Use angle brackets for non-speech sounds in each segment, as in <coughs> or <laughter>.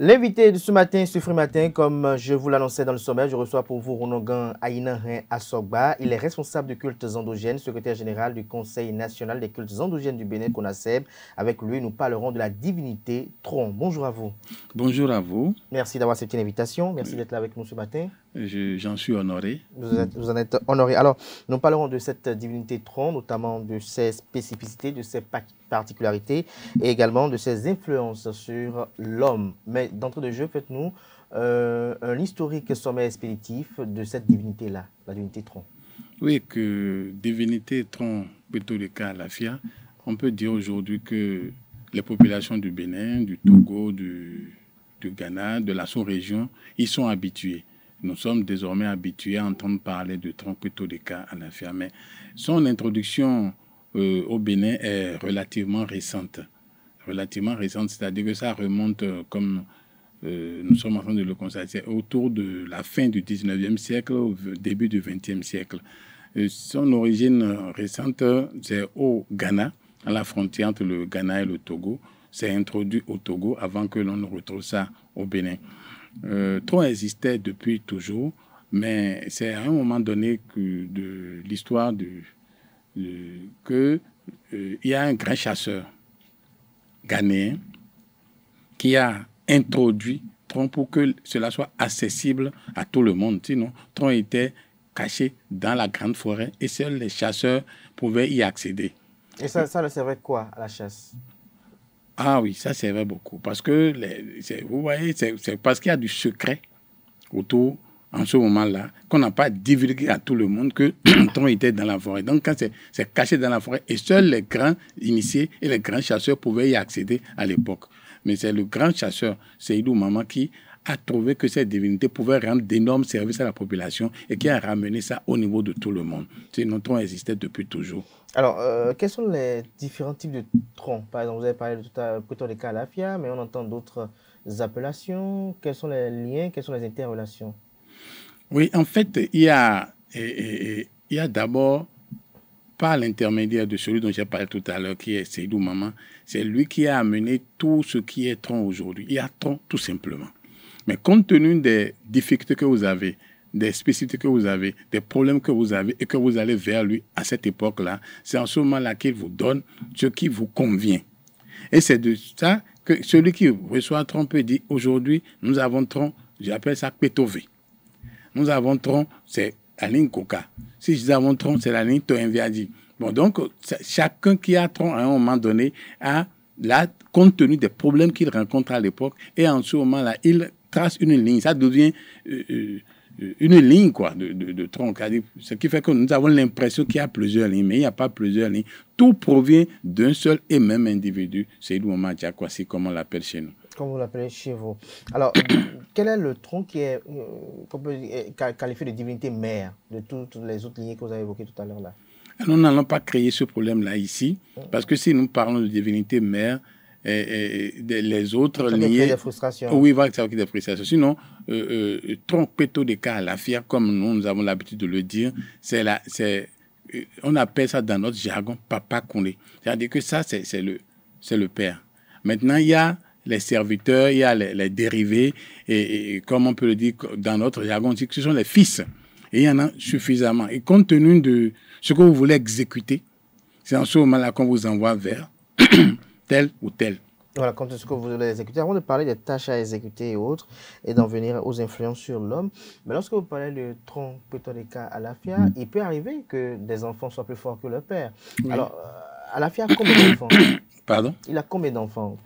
L'invité de ce matin ce fruit Matin, comme je vous l'annonçais dans le sommet, je reçois pour vous Ronogan Aïnahin Asogba. Il est responsable de cultes endogènes, secrétaire général du Conseil national des cultes endogènes du Bénin, CONASEB. Avec lui, nous parlerons de la divinité Tron. Bonjour à vous. Bonjour à vous. Merci d'avoir accepté l'invitation. Merci d'être là avec nous ce matin. J'en suis honoré. Vous, en êtes honoré. Alors, nous parlerons de cette divinité tronc, notamment de ses spécificités, de ses particularités et également de ses influences sur l'homme. Mais d'entrée de jeu, faites-nous euh, un historique sommet expéditif de cette divinité-là, la divinité Tron. Oui, que divinité Tron, plutôt le cas la FIA, on peut dire aujourd'hui que les populations du Bénin, du Togo, du, du Ghana, de la sous-région, ils sont habitués nous sommes désormais habitués à entendre parler de plutôt des cas à l'infirmière. Son introduction euh, au Bénin est relativement récente. Relativement récente, c'est-à-dire que ça remonte, euh, comme euh, nous sommes en train de le constater, autour de la fin du 19e siècle, au début du 20e siècle. son origine récente, c'est au Ghana, à la frontière entre le Ghana et le Togo. C'est introduit au Togo avant que l'on ne retrouve ça au Bénin euh, existait depuis toujours, mais c'est à un moment donné de l'histoire qu'il que euh, il y a un grand chasseur ghanéen qui a introduit Tron pour que cela soit accessible à tout le monde. Sinon, Tron était caché dans la grande forêt et seuls les chasseurs pouvaient y accéder. Et ça, le servait quoi à la chasse ah oui, ça servait beaucoup. Parce que, vous voyez, c'est parce qu'il y a du secret autour, en ce moment-là, qu'on n'a pas divulgué à tout le monde que ton <clears throat> était dans la forêt. Donc, quand c'est caché dans la forêt, et seuls les grands initiés et les grands chasseurs pouvaient y accéder à l'époque. Mais c'est le grand chasseur, Seydou Mama qui a trouvé que cette divinité pouvait rendre d'énormes services à la population et qui a ramené ça au niveau de tout le monde. notre notre existait depuis toujours. Alors, euh, quels sont les différents types de troncs Par exemple, vous avez parlé tout à plutôt des calafia, mais on entend d'autres euh, appellations. Quels sont les liens Quelles sont les interrelations Oui, en fait, il y a, il y a d'abord, par l'intermédiaire de celui dont j'ai parlé tout à l'heure, qui est Seydou Maman, c'est lui qui a amené tout ce qui est tronc aujourd'hui. Il y a tronc tout simplement. Mais compte tenu des difficultés que vous avez, des spécificités que vous avez, des problèmes que vous avez et que vous allez vers lui à cette époque-là. C'est en ce moment-là qu'il vous donne ce qui vous convient. Et c'est de ça que celui qui reçoit trompé dit aujourd'hui, nous avons Trump, j'appelle ça Pétové. Nous avons Trump, c'est la ligne Coca. Si nous avons Trump, c'est la ligne Toenviadi. Bon, donc, chacun qui a Trump à un moment donné a là, compte tenu des problèmes qu'il rencontre à l'époque, et en ce moment-là, il trace une ligne. Ça devient euh, euh, une ligne quoi, de, de, de tronc. Ce qui fait que nous avons l'impression qu'il y a plusieurs lignes, mais il n'y a pas plusieurs lignes. Tout provient d'un seul et même individu. C'est le moment quoi comme on l'appelle chez nous. Comme vous l'appelez chez vous. Alors, <coughs> quel est le tronc qui est, euh, euh, qualifié de divinité mère de toutes les autres lignes que vous avez évoquées tout à l'heure là Nous n'allons pas créer ce problème là ici, mm. parce que si nous parlons de divinité mère, et, les autres ça liés. Des frustrations. Oui, voilà, ça des frustrations. Sinon, euh, euh, de cas à la fière, comme nous, nous avons l'habitude de le dire, c'est la, c'est, euh, on appelle ça dans notre jargon papa est C'est-à-dire que ça, c'est, c'est, le, c'est le père. Maintenant, il y a les serviteurs, il y a les, dérivés, et, comme on peut le dire dans notre jargon, on que ce sont les fils. Et il y en a suffisamment. Et compte tenu de ce que vous voulez exécuter, c'est en ce moment-là qu'on vous envoie vers tel ou tel. Voilà, ce que vous voulez exécuter. Avant de parler des tâches à exécuter et autres, et d'en venir aux influences sur l'homme, mais ben, lorsque vous parlez de tronc, plutôt à la FIA, mm. il peut arriver que des enfants soient plus forts que leur père. Alors, à euh, la FIA, combien d'enfants <coughs> Pardon Il a combien d'enfants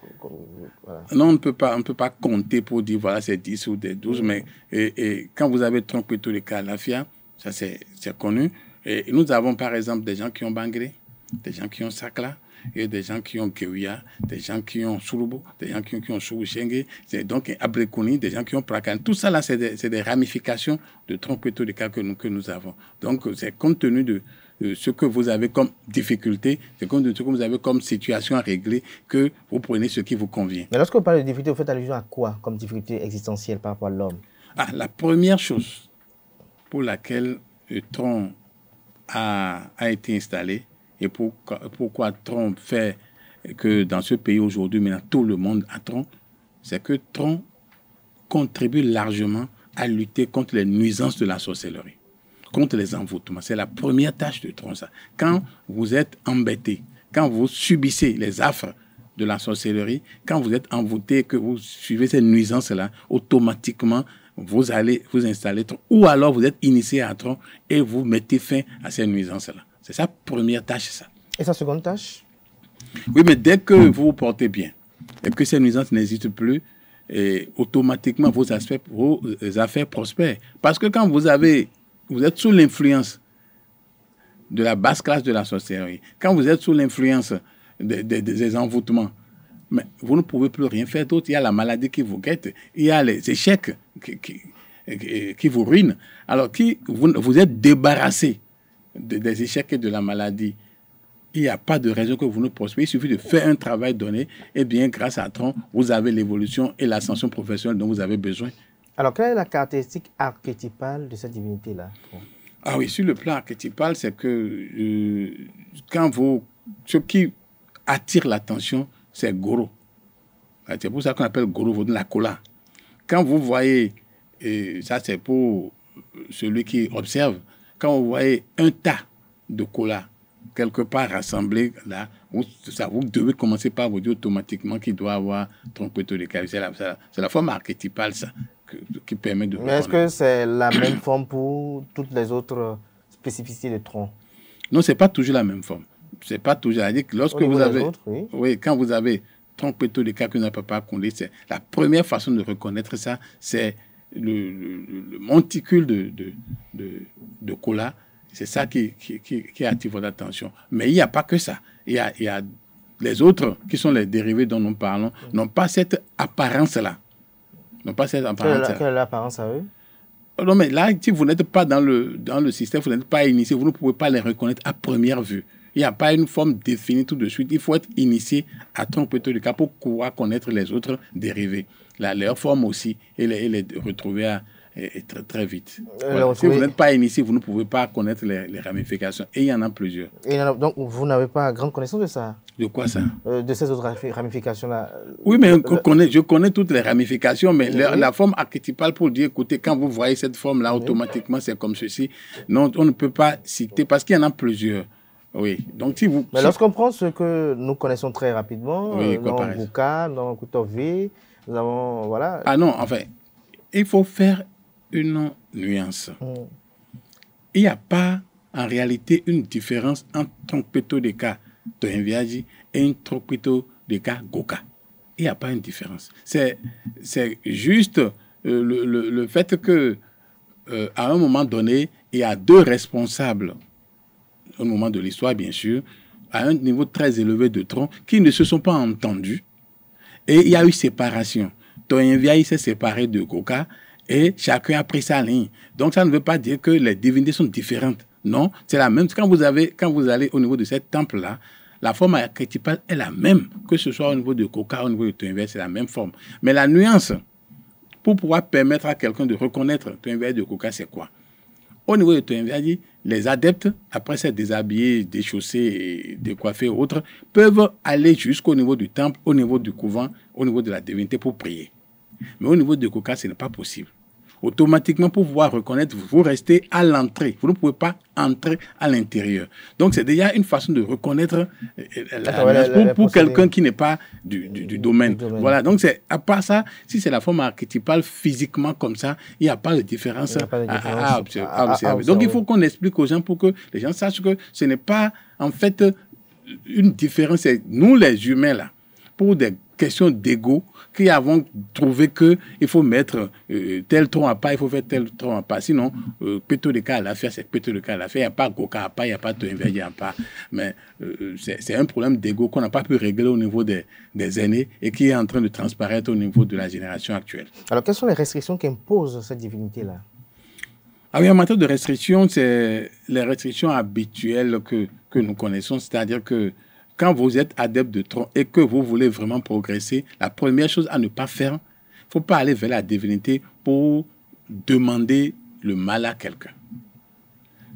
Non, on ne peut pas, on peut pas compter pour dire, voilà, c'est 10 ou des 12, mm. mais et, quand vous avez tronc, peut à la FIA, ça c'est connu. Et nous avons par exemple des gens qui ont bangré, des gens qui ont sacla, il y a des gens qui ont Kewia, des gens qui ont Surubo, des gens qui ont, qui c'est donc Abrekouni, des gens qui ont Prakan. Tout ça, là, c'est des, des, ramifications de tronc de cas que nous, que nous avons. Donc, c'est compte tenu de, ce que vous avez comme difficulté, c'est compte tenu de ce que vous avez comme situation à régler, que vous prenez ce qui vous convient. Mais lorsque vous parlez de difficulté, vous faites allusion à quoi comme difficulté existentielle par rapport à l'homme ah, La première chose pour laquelle le tronc a, a été installé, et pourquoi, pourquoi Trump fait que dans ce pays aujourd'hui, maintenant tout le monde a Trump C'est que Trump contribue largement à lutter contre les nuisances de la sorcellerie, contre les envoûtements. C'est la première tâche de Tron, Ça. Quand vous êtes embêté, quand vous subissez les affres de la sorcellerie, quand vous êtes envoûté, que vous suivez ces nuisances-là, automatiquement, vous allez vous installer Trump. Ou alors vous êtes initié à Tron et vous mettez fin à ces nuisances-là. C'est sa première tâche, ça. Et sa seconde tâche Oui, mais dès que vous vous portez bien et que ces nuisances n'existent plus, automatiquement vos, aspects, vos euh, affaires prospèrent. Parce que quand vous, avez, vous êtes sous l'influence de la basse classe de la sorcellerie, quand vous êtes sous l'influence des envoûtements, vous ne pouvez plus rien faire d'autre. Il y a la maladie qui vous guette, il y a les échecs qui, vous ruinent. Alors, qui, vous êtes débarrassé des échecs et de la maladie, il n'y a pas de raison que vous ne prospérez. Il suffit de faire un travail donné. Et eh bien, grâce à Tron, vous avez l'évolution et l'ascension professionnelle dont vous avez besoin. Alors, quelle est la caractéristique archétypale de cette divinité-là Ah oui, sur le plan archétypal, c'est que euh, quand vous. Ce qui attire l'attention, c'est Goro. Ah, c'est pour ça qu'on appelle Goro la cola. Quand vous voyez, et ça c'est pour euh, celui qui observe, quand vous voyez un tas de colas, quelque part rassemblé là, vous, ça, vous devez commencer par vous dire automatiquement qu'il doit avoir tronc de cavité. C'est la, forme archétypale, ça, qui permet de... Mais est-ce que c'est la même forme pour toutes les autres spécificités de tronc Non, c'est pas toujours la même forme. C'est pas toujours... que lorsque vous avez... oui. quand vous avez trompeto de cavité pas la première façon de reconnaître ça, c'est le, monticule de, de, de, cola. C'est ça qui, qui, qui, attire votre attention. Mais il n'y a pas que ça. Il y, a, il y a, les autres qui sont les dérivés dont nous parlons, n'ont pas cette apparence-là. N'ont pas cette apparence Quelle, est l'apparence à eux oh non, mais là, si vous n'êtes pas dans le, dans le système, vous n'êtes pas initié, vous ne pouvez pas les reconnaître à première vue. Il n'y a pas une forme définie tout de suite. Il faut être initié à ton tout le cas pour pouvoir connaître les autres dérivés la, leur forme aussi et les, retrouver très, très, vite. Euh, si vous n'êtes pas initié, vous ne pouvez pas connaître les, ramifications. Et il y en a plusieurs. donc, vous n'avez pas grande connaissance de ça De quoi ça euh, De ces autres ramifications-là euh, Oui, mais je, connais, toutes les ramifications, mais la, forme archétypale pour dire, écoutez, quand vous voyez cette forme-là, automatiquement, c'est comme ceci. Non, on ne peut pas citer parce qu'il y en a plusieurs. Oui, donc si vous... Mais lorsqu'on prend ce que nous connaissons très rapidement, dans Bouka, dans vie ah non, enfin, il faut faire une nuance. Mm. Il n'y a pas en réalité une différence entre trompeto de cas de viagie et un trompeto de cas Goka. Il n'y a pas une différence. C'est juste euh, le, fait que euh, à un moment donné, il y a deux responsables, au moment de l'histoire bien sûr, à un niveau très élevé de tronc, qui ne se sont pas entendus et il y a eu séparation. un il s'est séparé de Coca et chacun a pris sa ligne. Donc ça ne veut pas dire que les divinités sont différentes. Non, c'est la même. Quand vous, avez, quand vous allez au niveau de ce temple-là, la forme archétypale est la même, que ce soit au niveau de Coca, au niveau de Toyenvia, c'est la même forme. Mais la nuance, pour pouvoir permettre à quelqu'un de reconnaître et de Coca, c'est quoi au niveau de les adeptes, après s'être déshabillés, déchaussés, décoiffés et autres, peuvent aller jusqu'au niveau du temple, au niveau du couvent, au niveau de la divinité pour prier. Mais au niveau de coca, ce n'est pas possible automatiquement pour pouvoir reconnaître, vous restez à l'entrée. Vous ne pouvez pas entrer à l'intérieur. Donc, c'est déjà une façon de reconnaître euh, euh, la, pour, quelqu'un qui n'est pas du, domaine. Voilà. Donc, c'est à part ça, si c'est la forme archétypale physiquement comme ça, il n'y a pas de différence, Donc, il faut qu'on explique aux gens pour que les gens sachent que ce n'est pas, en fait, une différence. nous, les humains, là, pour des question d'ego qui avons trouvé que il faut mettre euh, tel tronc à pas, il faut faire tel tronc à pas. Sinon, euh, plutôt le cas à c'est plutôt le cas à la Il n'y a pas Goka à pas, il n'y a pas à pas. Mais euh, c'est un problème d'ego qu'on n'a pas pu régler au niveau des, des aînés et qui est en train de transparaître au niveau de la génération actuelle. Alors, quelles sont les restrictions qu'impose cette divinité-là ah oui, en matière de restrictions, c'est les restrictions habituelles que, que nous connaissons, c'est-à-dire que quand vous êtes adepte de Tron et que vous voulez vraiment progresser, la première chose à ne pas faire, il faut pas aller vers la divinité pour demander le mal à quelqu'un.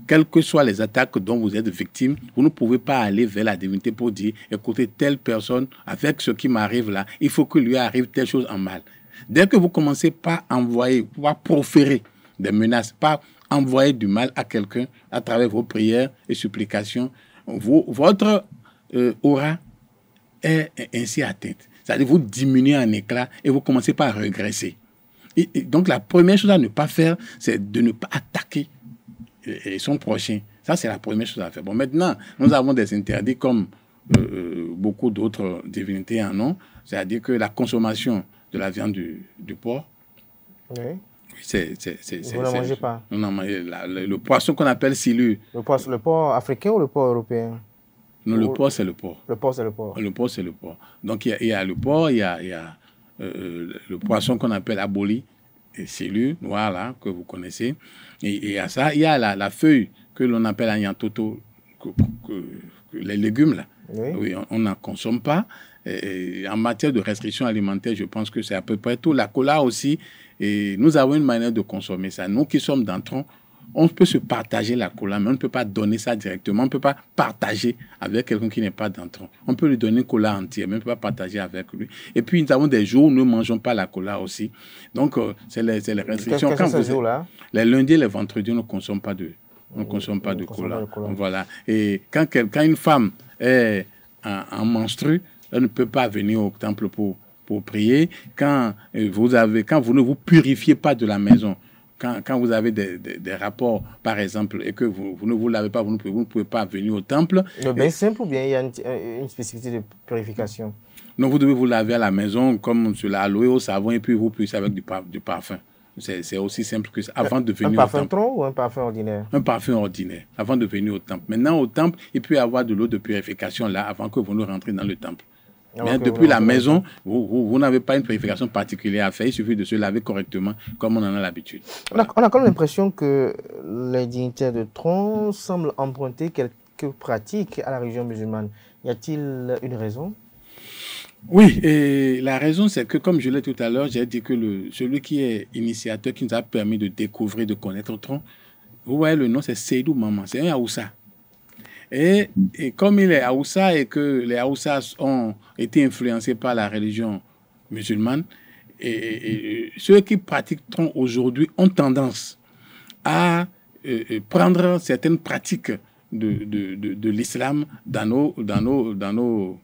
Quelles que soient les attaques dont vous êtes victime, vous ne pouvez pas aller vers la divinité pour dire, écoutez, telle personne, avec ce qui m'arrive là, il faut que lui arrive telle chose en mal. Dès que vous commencez par envoyer, pas proférer des menaces, pas envoyer du mal à quelqu'un à travers vos prières et supplications, vous, votre euh, aura est ainsi atteinte. C'est-à-dire vous diminuez en éclat et vous commencez par regresser. Et, donc la première chose à ne pas faire, c'est de ne pas attaquer euh, son prochain. Ça, c'est la première chose à faire. Bon, maintenant, nous avons des interdits comme euh, beaucoup d'autres divinités en ont, c'est-à-dire que la consommation de la viande du, porc, oui. C'est, c'est, mangez pas. Non, le, poisson qu'on appelle silu... Le, poisson, le porc africain ou le porc européen non, le port, c'est le port. Le porc, c'est le port. Le porc, c'est le porc. Donc, il y, a le port, il y a, y a euh, euh, le poisson qu'on appelle aboli, et cellule noire, là, que vous connaissez. Et, y à ça, il y a la, feuille que l'on appelle agnantoto, les légumes, là. Oui, on n'en consomme pas. en matière de restriction alimentaire, je pense que c'est à peu près tout. La cola aussi, et nous avons une manière de consommer ça. Nous qui sommes tronc on peut se partager la cola, mais on ne peut pas donner ça directement. On ne peut pas partager avec quelqu'un qui n'est pas d'entre On peut lui donner une cola entière, mais on ne peut pas partager avec lui. Et puis, nous avons des jours où nous ne mangeons pas la cola aussi. Donc, euh, c'est les, les, restrictions. Quand vous jours-là les lundis et les vendredis, on ne consomme pas de, on ne consomme pas de cola. Voilà. Et quand, une femme est en, en elle ne peut pas venir au temple pour, pour prier. Quand euh, vous, avez, quand vous ne vous purifiez pas de la maison, quand, vous avez des, des, rapports, par exemple, et que vous, ne vous lavez pas, vous ne, pouvez, pas venir au temple. Mais bain simple ou bien il y a une, spécificité de purification Non, vous devez vous laver à la maison comme cela l'a au savon et puis vous puissiez avec du, du parfum. C'est aussi simple que ça. Avant de venir un parfum trop ou un parfum ordinaire Un parfum ordinaire, avant de venir au temple. Maintenant, au temple, il peut y avoir de l'eau de purification là avant que vous ne rentrez dans le temple. Ah, depuis la maison, vous, vous, n'avez pas une purification particulière à faire. Il suffit de se laver correctement, comme on en a l'habitude. On, a quand même l'impression que les dignitaires de tronc semblent emprunter quelques pratiques à la religion musulmane. Y a-t-il une raison oui, et la raison, c'est que, comme je l'ai tout à l'heure, j'ai dit que le, celui qui est initiateur, qui nous a permis de découvrir, de connaître Tron, vous voyez le nom, c'est Seydou Maman, c'est un Aoussa. Et, comme il est Haoussa et que les Haoussas ont été influencés par la religion musulmane, et, ceux qui pratiquent aujourd'hui ont tendance à euh, euh, prendre certaines pratiques de, de, de, de l'islam dans nos, dans, nos, dans, nos,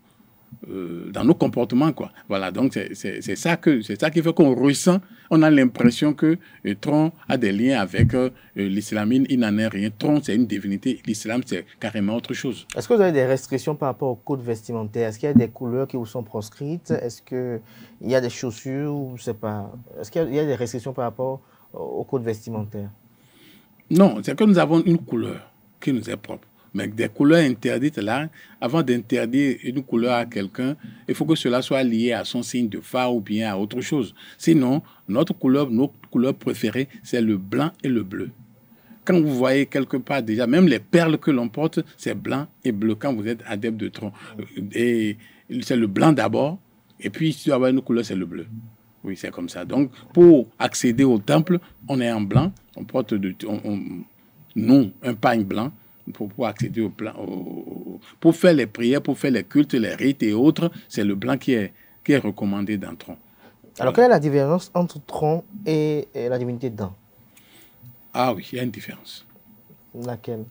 euh, dans nos comportements. Quoi. Voilà, donc c'est ça, que, ça qui fait qu'on ressent, on a l'impression que euh, Tron a des liens avec euh, euh, l'islamine, Il n'en est rien. Tron, c'est une divinité. L'islam, c'est carrément autre chose. Est-ce que vous avez des restrictions par rapport au code vestimentaire Est-ce qu'il y a des couleurs qui vous sont proscrites Est-ce qu'il y a des chaussures ou je pas Est-ce qu'il y a des restrictions par rapport au code vestimentaire Non, c'est que nous avons une couleur qui nous est propre. Mais des couleurs interdites là, avant d'interdire une couleur à quelqu'un, il faut que cela soit lié à son signe de phare ou bien à autre chose. Sinon, notre couleur, notre couleur préférée, c'est le blanc et le bleu. Quand vous voyez quelque part déjà, même les perles que l'on porte, c'est blanc et bleu quand vous êtes adepte de tronc. Euh, c'est le blanc d'abord, et puis si tu avoir une couleur, c'est le bleu. Oui, c'est comme ça. Donc, pour accéder au temple, on est en blanc, on porte de, non, un pagne blanc, pour, accéder au plan, pour faire les prières, pour faire les cultes, les rites et autres, c'est le blanc qui est, recommandé dans Tron. Alors, quelle est la différence entre Tron et, la divinité Dan Ah oui, il y a une différence. Laquelle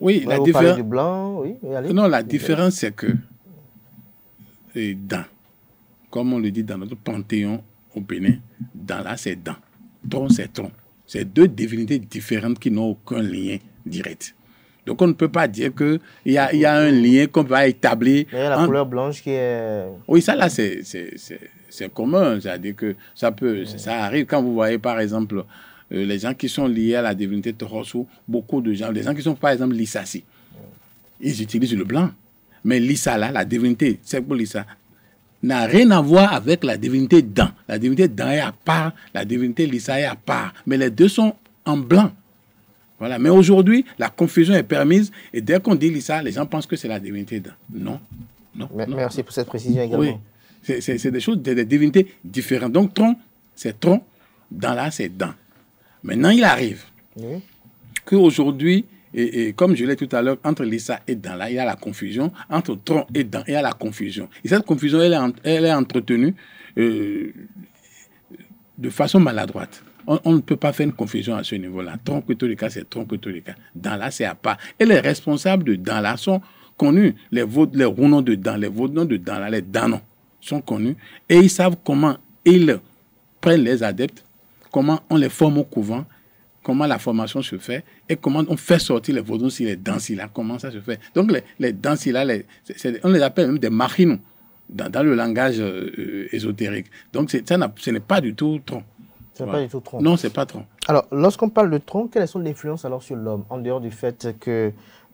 Oui, la différence. blanc, oui, Non, la différence, c'est que Dan, comme on le dit dans notre panthéon au Bénin, Dan là, c'est Dan. Tron, c'est Tron. C'est deux divinités différentes qui n'ont aucun lien direct. Donc on ne peut pas dire qu'il y, a, y a un lien qu'on va établir. a la couleur blanche qui est... Oui, ça là, c'est commun. C'est-à-dire que ça, peut, ça arrive quand vous voyez, par exemple, euh, les gens qui sont liés à la divinité Toros beaucoup de gens, les gens qui sont, par exemple, Lissassi, ils utilisent le blanc. Mais Lissa là, la divinité, c'est pour Lissa, n'a rien à voir avec la divinité Dan. La divinité Dan est à part, la divinité Lissa est à part. Mais les deux sont en blanc. Mais aujourd'hui, la confusion est permise et dès qu'on dit ça, les gens pensent que c'est la divinité. Non. non, Merci pour cette précision également. C'est des choses, des, divinités différentes. Donc, tronc, c'est tronc. Dans là, c'est dans. Maintenant, il arrive qu'aujourd'hui, et, comme je l'ai tout à l'heure, entre Lissa et dans là, il y a la confusion. Entre tronc et dans, il y a la confusion. Et cette confusion, elle est, entretenue euh, de façon maladroite. On, ne peut pas faire une confusion à ce niveau-là. tronc cas c'est trompe-tout-le-cas. Dans là, c'est à part. Et les responsables de dans là sont connus. Les, vôtres, les de dans, les vaudons de dans là, les Danons sont connus. Et ils savent comment ils prennent les adeptes, comment on les forme au couvent, comment la formation se fait et comment on fait sortir les vaudons si les là comment ça se fait. Donc les, les là on les appelle même des marinons dans, le langage euh, euh, ésotérique. Donc ça ce n'est pas du tout tronc pas du tout Non, ce pas tronc. Alors, lorsqu'on parle de tronc, quelles sont les influences alors sur l'homme, en dehors du fait qu'il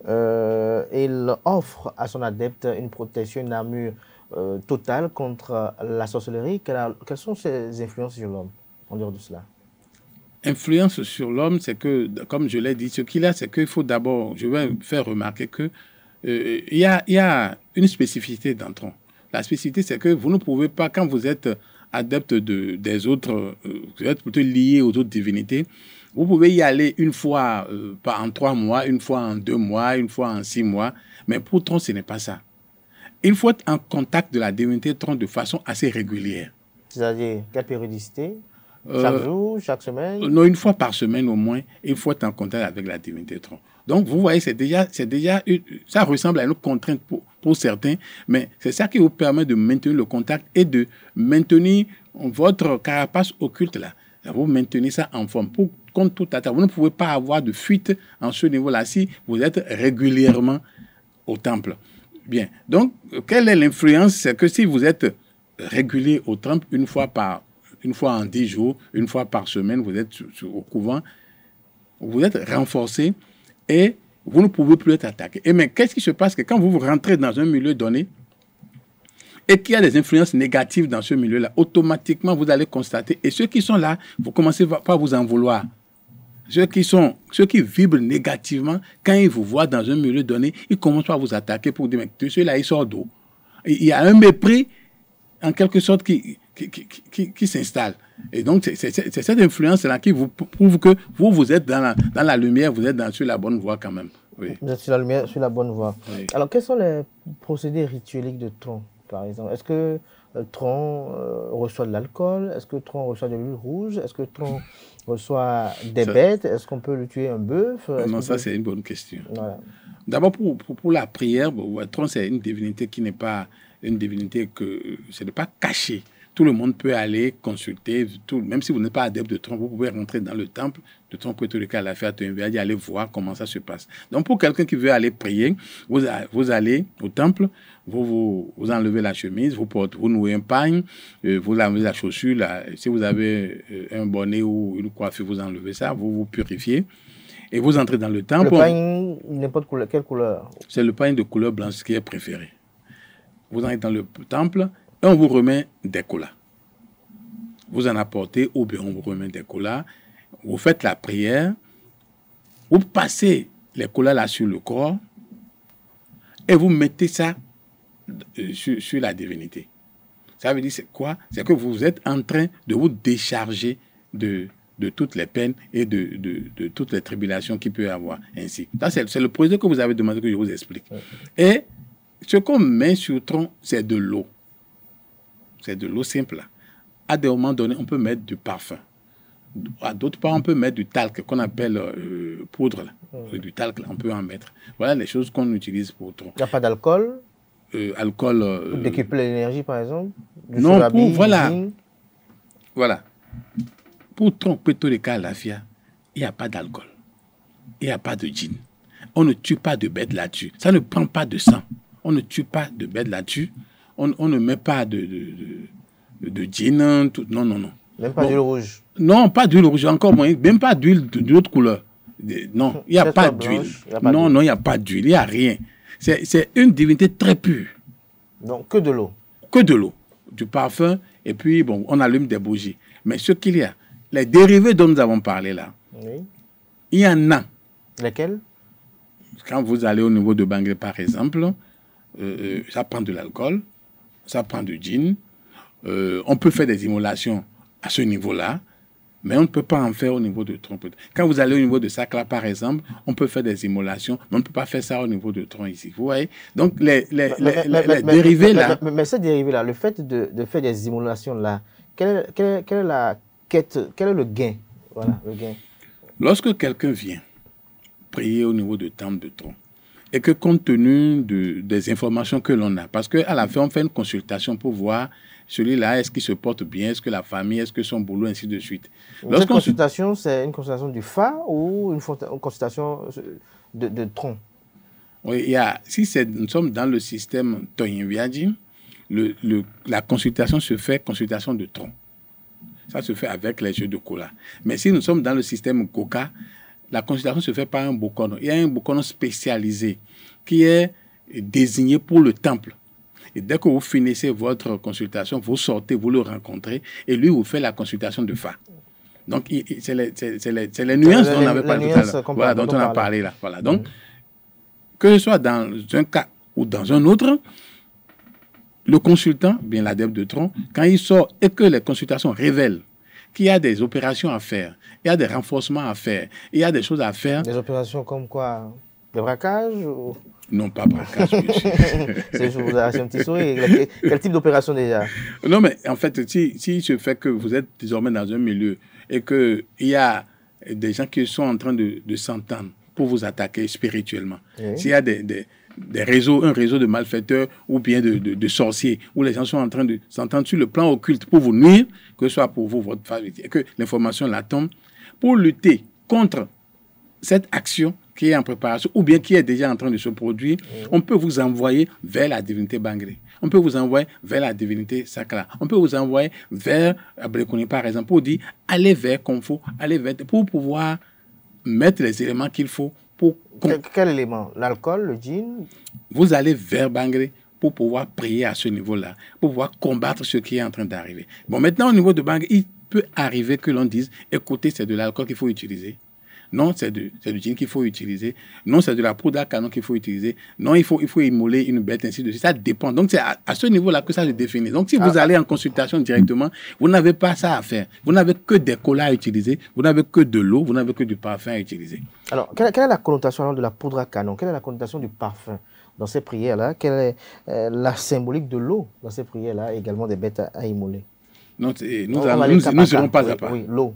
euh, offre à son adepte une protection, une armure euh, totale contre la sorcellerie Quelles sont ses influences sur l'homme, en dehors de cela Influence sur l'homme, c'est que, comme je l'ai dit, ce qu'il a, c'est qu'il faut d'abord, je vais faire remarquer que euh, il y, a, une spécificité dans tronc. La spécificité, c'est que vous ne pouvez pas, quand vous êtes adepte de, des autres, euh, vous êtes plutôt lié aux autres divinités, vous pouvez y aller une fois euh, en trois mois, une fois en deux mois, une fois en six mois, mais pour Tron, ce n'est pas ça. Il faut être en contact de la divinité Tron de façon assez régulière. C'est-à-dire, quelle périodicité euh, Chaque jour, chaque semaine Non, une fois par semaine au moins, il faut être en contact avec la divinité Tron. Donc, vous voyez, c'est déjà, c'est déjà, ça ressemble à une contrainte pour, certains, mais c'est ça qui vous permet de maintenir le contact et de maintenir votre carapace occulte là. Vous maintenez ça en forme. Pour, contre toute vous ne pouvez pas avoir de fuite en ce niveau-là si vous êtes régulièrement au temple. Bien. Donc, quelle est l'influence C'est que si vous êtes régulier au temple une fois par une fois en dix jours, une fois par semaine, vous êtes au couvent, vous êtes renforcé et vous ne pouvez plus être attaqué. Et mais qu'est-ce qui se passe que quand vous rentrez dans un milieu donné et qu'il y a des influences négatives dans ce milieu-là, automatiquement vous allez constater. Et ceux qui sont là, vous commencez pas à vous en vouloir. Ceux qui, sont, ceux qui vibrent négativement, quand ils vous voient dans un milieu donné, ils commencent à vous attaquer pour dire, mais celui-là, il sort d'eau. Il y a un mépris, en quelque sorte, qui, qui, qui, qui, s'installe. Et donc, c'est cette influence-là qui vous prouve que vous, vous êtes dans la, dans la lumière, vous êtes dans, sur la bonne voie quand même. Vous êtes sur la lumière, sur la bonne voie. Alors, quels sont les procédés rituels de Tron, par exemple Est-ce que euh, Tron euh, reçoit de l'alcool Est-ce que Tron reçoit de l'huile rouge Est-ce que Tron <laughs> reçoit des bêtes Est-ce qu'on peut le tuer un bœuf Non, ça, c'est une bonne question. D'abord, pour, pour, la prière, Tron, c'est une divinité qui n'est pas une divinité que... c'est pas caché tout le monde peut aller consulter, tout, même si vous n'êtes pas adepte de Trump, vous pouvez rentrer dans le temple de Trump les cas la fête et aller voir comment ça se passe. Donc pour quelqu'un qui veut aller prier, vous, allez au temple, vous, vous, enlevez la chemise, vous, portez, nouez un pagne, euh, vous enlevez la chaussure, là, si vous avez euh, un bonnet ou une coiffure, vous enlevez ça, vous vous purifiez et vous entrez dans le temple. Le pagne, n'importe quelle couleur C'est le pain de couleur blanche qui est préféré. Vous entrez dans le temple on vous remet des colas. Vous en apportez ou bien on vous remet des colas. Vous faites la prière. Vous passez les colas là sur le corps et vous mettez ça euh, sur, la divinité. Ça veut dire c'est quoi C'est que vous êtes en train de vous décharger de, de toutes les peines et de, de toutes les tribulations qu'il peut y avoir ainsi. c'est le projet que vous avez demandé que je vous explique. Et ce qu'on met sur le tronc, c'est de l'eau c'est de l'eau simple. À des moments donnés, on peut mettre du parfum. À d'autres parts, on peut mettre du talc qu'on appelle euh, poudre. Hmm. Du talc, on peut en mettre. Voilà les choses qu'on utilise pour trop. Il n'y a pas d'alcool euh, Alcool. Euh, D'équiper l'énergie, par exemple Non, voilà. Voilà. Pour tromper tous les cas à la FIA, il n'y a pas d'alcool. Il n'y a pas de gin. On ne tue pas de bête là-dessus. Ça ne prend pas de sang. On ne tue pas de bête là-dessus on, ne met pas de, de, de, gin, non, non, non. Même pas d'huile rouge Non, pas d'huile rouge, encore moins, même pas d'huile autre couleur. Non, il n'y a pas d'huile. Non, non, il n'y a pas d'huile, il n'y a rien. C'est une divinité très pure. Donc, que de l'eau Que de l'eau. Du parfum, et puis, bon, on allume des bougies. Mais ce qu'il y a, les dérivés dont nous avons parlé là, il y en a. Lesquels Quand vous allez au niveau de Bangui par exemple, euh, euh, ça prend de l'alcool, ça prend du jean. Euh, on peut faire des immolations à ce niveau-là, mais on ne peut pas en faire au niveau de tronc. Quand vous allez au niveau de Sacla, par exemple, on peut faire des immolations, mais on ne peut pas faire ça au niveau de tronc ici. Vous voyez Donc, les, les, dérivés là. Mais, ces dérivé-là, le fait de, faire des immolations-là, quelle, est la quête, quel est le gain, voilà, le gain Lorsque quelqu'un vient prier au niveau de temple de tronc, et que compte tenu de, des informations que l'on a, parce qu'à la fin, on fait une consultation pour voir celui-là, est-ce qu'il se porte bien, est-ce que la famille, est-ce que son boulot, ainsi de suite. Cette consultation, c'est une consultation du FA ou une, consultation euh, de, tronc Oui, il y a, si nous sommes dans le système Toyin le, la consultation se fait consultation de tronc. Ça se fait avec les jeux de cola. Mais si nous sommes dans le système coca, la consultation se fait par un boucon. Il y a un boucon spécialisé qui est désigné pour le temple. Et dès que vous finissez votre consultation, vous sortez, vous le rencontrez, et lui vous fait la consultation de fa. Donc, c'est les, nuances dont on avait parlé tout à l'heure. Voilà, dont on a parlé là. Voilà. Mm-hmm. Donc, que ce soit dans un cas ou dans un autre, le consultant, bien l'adepte de tronc, quand il sort et que les consultations révèlent qu'il y a des opérations à faire, il y a des renforcements à faire, il y a des choses à faire. Des opérations comme quoi Des braquages ou... Non, pas braquages. <laughs> je un petit sourire. Quel type d'opération déjà Non, mais en fait, si, si je fais que vous êtes désormais dans un milieu et qu'il y a des gens qui sont en train de, s'entendre pour vous attaquer spirituellement, s'il y a des, des réseaux, un réseau de malfaiteurs ou bien de, sorciers, où les gens sont en train de s'entendre sur le plan occulte pour vous nuire, que ce soit pour vous, votre famille, que l'information la tombe, pour lutter contre cette action qui est en préparation ou bien qui est déjà en train de se produire, mm. on peut vous envoyer vers la divinité Bangré. On peut vous envoyer vers la divinité Sakra. On peut vous envoyer vers Abdelkouni, par exemple, pour dire allez vers faut allez vers. pour pouvoir mettre les éléments qu'il faut quel, élément L'alcool, le gin Vous allez vers Bangré pour pouvoir prier à ce niveau-là, pour pouvoir combattre ce qui est en train d'arriver. Bon, maintenant, au niveau de Bangré, il peut arriver que l'on dise écoutez, c'est de l'alcool qu'il faut utiliser. Non, c'est du, jean qu'il faut utiliser. Non, c'est de la poudre à canon qu'il faut utiliser. Non, il faut, il faut immoler une bête, ainsi de suite. Ça dépend. Donc, c'est à, ce niveau-là que ça se définit. Donc, si vous ah. allez en consultation directement, vous n'avez pas ça à faire. Vous n'avez que des colas à utiliser. Vous n'avez que de l'eau. Vous n'avez que du parfum à utiliser. Alors, quelle, est la connotation de la poudre à canon Quelle est la connotation du parfum dans ces prières-là Quelle est euh, la symbolique de l'eau dans ces prières-là également des bêtes à, immoler nous ne serons pas à part. l'eau.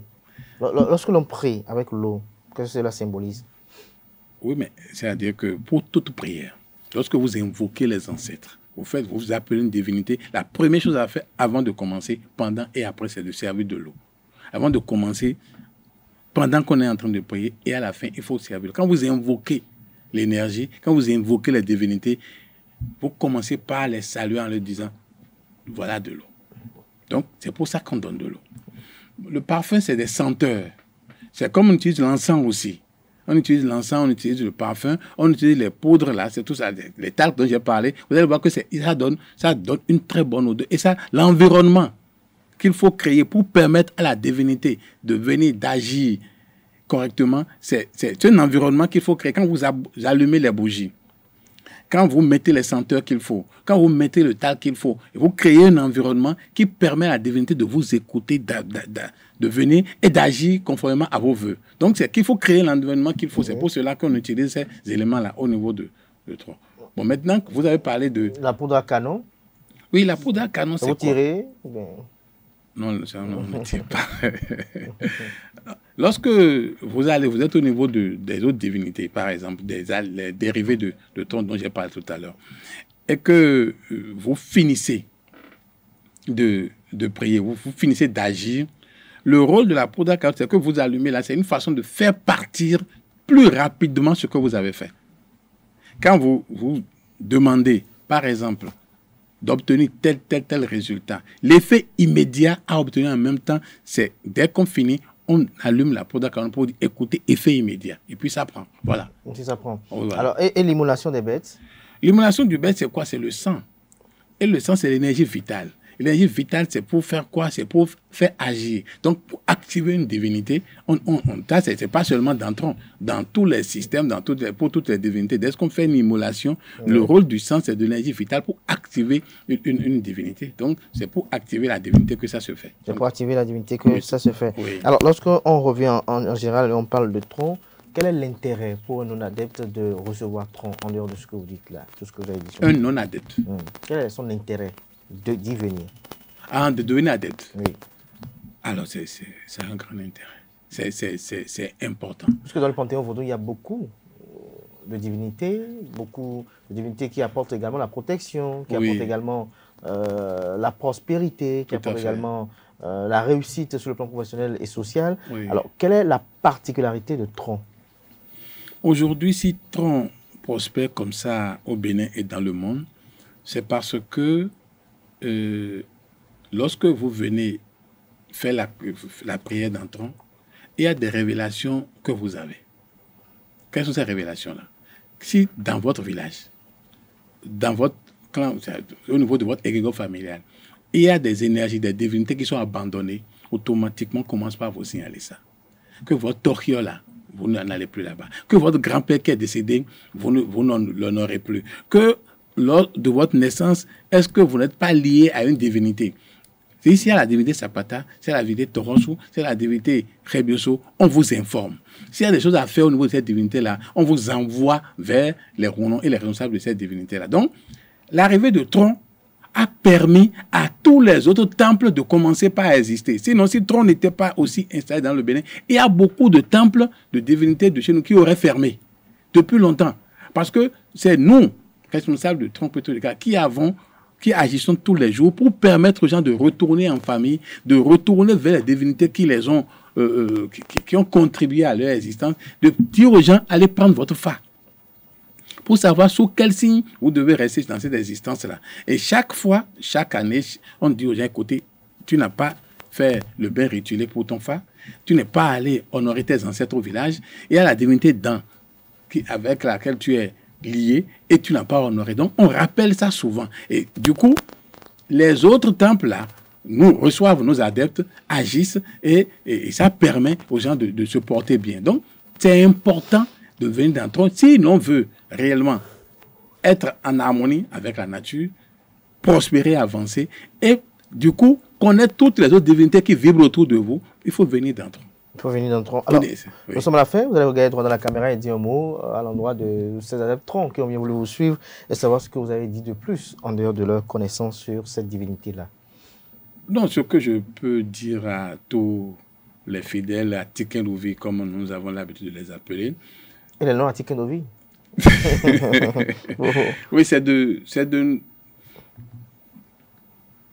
Lorsque l'on prie avec l'eau, que cela symbolise. Oui, mais c'est-à-dire que pour toute prière, lorsque vous invoquez les ancêtres, vous faites, vous, appelez une divinité, la première chose à faire avant de commencer, pendant et après, c'est de servir de l'eau. Avant de commencer, pendant qu'on est en train de prier, et à la fin, il faut servir. Quand vous invoquez l'énergie, quand vous invoquez la divinité, vous commencez par les saluer en leur disant, voilà de l'eau. Donc, c'est pour ça qu'on donne de l'eau. Le parfum, c'est des senteurs. C'est comme on utilise l'encens aussi. On utilise l'encens, on utilise le parfum, on utilise les poudres là, c'est tout ça, les talcs dont j'ai parlé. Vous allez voir que ça donne, ça donne une très bonne odeur. Et ça, l'environnement qu'il faut créer pour permettre à la divinité de venir, d'agir correctement, c'est un environnement qu'il faut créer. Quand vous allumez les bougies, quand vous mettez les senteurs qu'il faut, quand vous mettez le talc qu'il faut, vous créez un environnement qui permet à la divinité de vous écouter, de venir et d'agir conformément à vos voeux. Donc, c'est qu'il faut créer l'environnement qu'il faut. C'est mhm. pour cela qu'on utilise ces éléments-là au niveau de, de 3. Bon, maintenant que vous avez parlé de... La poudre à canon Oui, la poudre à canon, c'est quoi ben. Non, ça, ne tire pas. <laughs> Lorsque vous allez, vous êtes au niveau de, des autres divinités, par exemple, des dérivés de, de ton dont j'ai parlé tout à l'heure, et que euh, vous finissez de, de prier, vous finissez d'agir, le rôle de la product c'est que vous allumez là, c'est une façon de faire partir plus rapidement ce que vous avez fait. Quand vous vous demandez, par exemple, d'obtenir tel, tel, tel résultat, l'effet immédiat à obtenir en même temps, c'est dès qu'on finit, on allume la à account pour écouter effet immédiat. Et puis ça prend. Voilà. Alors, et, et l'immolation des bêtes L'immolation du bête, c'est quoi C'est le sang. Et le sang, c'est l'énergie vitale. L'énergie vitale, c'est pour faire quoi C'est pour faire agir. Donc, pour activer une divinité, on, on, on pas seulement dans dans tous les systèmes, dans toutes pour toutes les divinités. Dès qu'on fait une immolation, le rôle du sang, c'est de l'énergie vitale pour activer une, divinité. Donc, c'est pour activer la divinité que ça se fait. C'est pour activer la divinité que ça se fait. Alors, lorsqu'on revient en, général et on parle de tronc, quel est l'intérêt pour un non-adepte de recevoir tronc en dehors de ce que vous dites là, tout ce que vous Un non-adepte. Hum. Quel est son intérêt de venir. Ah, de devenir adepte Oui. Alors, c'est un grand intérêt. C'est important. Parce que dans le panthéon vaudou, il y a beaucoup euh, de divinités, beaucoup de divinités qui apportent également la protection, qui apportent également euh, la prospérité, qui apportent également euh, la réussite sur le plan professionnel et social. Alors, quelle est la particularité de Tron Aujourd'hui, si Tron prospère comme ça au Bénin et dans le monde, c'est parce que euh, lorsque vous venez faire la, prière d'entrant, il y a des révélations que vous avez. Quelles sont ces révélations-là Si dans votre village, dans votre clan, au niveau de votre égrégore familial, il y a des énergies, des divinités qui sont abandonnées, automatiquement commence par vous signaler ça. Que votre torchio, là, vous n'en allez plus là-bas. Que votre grand-père qui est décédé, vous ne l'honorez plus. Que lors de votre naissance, est-ce que vous n'êtes pas lié à une divinité Si c'est la divinité Sapata, c'est la divinité Torosu, c'est la divinité Rebioso, on vous informe. S'il y a des choses à faire au niveau de cette divinité-là, on vous envoie vers les ronons et les responsables de cette divinité-là. Donc, l'arrivée de Tron a permis à tous les autres temples de commencer par exister. Sinon, si Tron n'était pas aussi installé dans le Bénin, il y a beaucoup de temples de divinités de chez nous qui auraient fermé depuis longtemps. Parce que c'est nous responsable de les de qui avons qui agissons tous les jours pour permettre aux gens de retourner en famille, de retourner vers les divinités qui les ont, euh, euh, qui, ont contribué à leur existence, de dire aux gens, allez prendre votre fa pour savoir sous quel signe vous devez rester dans cette existence-là. Et chaque fois, chaque année, on dit aux gens, écoutez, tu n'as pas fait le bain rituel pour ton fa, tu n'es pas allé honorer tes ancêtres au village, et à la divinité d'un, avec laquelle tu es lié et tu n'as pas honoré. Donc, on rappelle ça souvent. Et du coup, les autres temples-là, nous reçoivent nos adeptes, agissent et, ça permet aux gens de, se porter bien. Donc, c'est important de venir dans ton. Si l'on veut réellement être en harmonie avec la nature, prospérer, avancer et du coup connaître toutes les autres divinités qui vibrent autour de vous, il faut venir d'entre il venir dans le Alors, Nous sommes à la fin. Vous allez regarder droit dans la caméra et dire un mot euh, à l'endroit de ces adeptes troncs qui ont bien voulu vous suivre et savoir ce que vous avez dit de plus en dehors de leur connaissance sur cette divinité-là. Non, ce que je peux dire à tous les fidèles à Louvi, comme nous avons l'habitude de les appeler. Et le nom à <laughs> oh. Oui, c'est de. C'est de.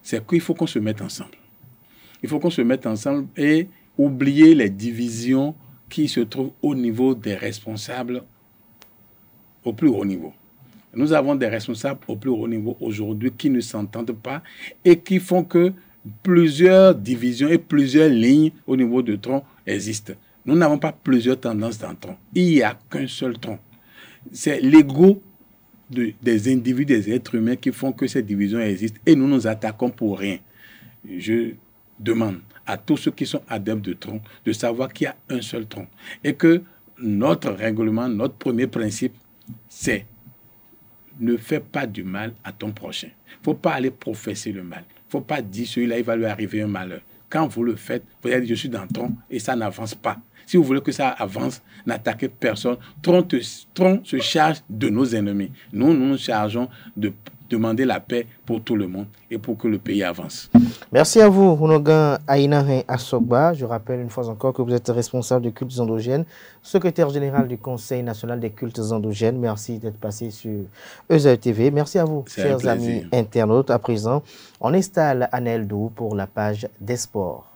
C'est qu'il faut qu'on se mette ensemble. Il faut qu'on se mette ensemble et oublier les divisions qui se trouvent au niveau des responsables au plus haut niveau. Nous avons des responsables au plus haut niveau aujourd'hui qui ne s'entendent pas et qui font que plusieurs divisions et plusieurs lignes au niveau de tronc existent. Nous n'avons pas plusieurs tendances dans le tronc. Il n'y a qu'un seul tronc. C'est l'ego des individus, des êtres humains qui font que ces divisions existent et nous nous attaquons pour rien. Je demande à tous ceux qui sont adeptes de tronc de savoir qu'il y a un seul tronc et que notre règlement, notre premier principe, c'est ne fais pas du mal à ton prochain. Il faut pas aller professer le mal. Il faut pas dire celui-là, il va lui arriver un malheur. Quand vous le faites, vous allez dire, je suis dans tronc et ça n'avance pas. Si vous voulez que ça avance, n'attaquez personne. Tronc se charge de nos ennemis. Nous, nous nous chargeons de demander la paix pour tout le monde et pour que le pays avance. Merci à vous, Rounogan Aïnarin Asogba. Je rappelle une fois encore que vous êtes responsable des cultes endogènes, secrétaire général du Conseil national des cultes endogènes. Merci d'être passé sur EZTV. TV. Merci à vous, chers amis internautes. À présent, on installe Anel Dou pour la page des sports.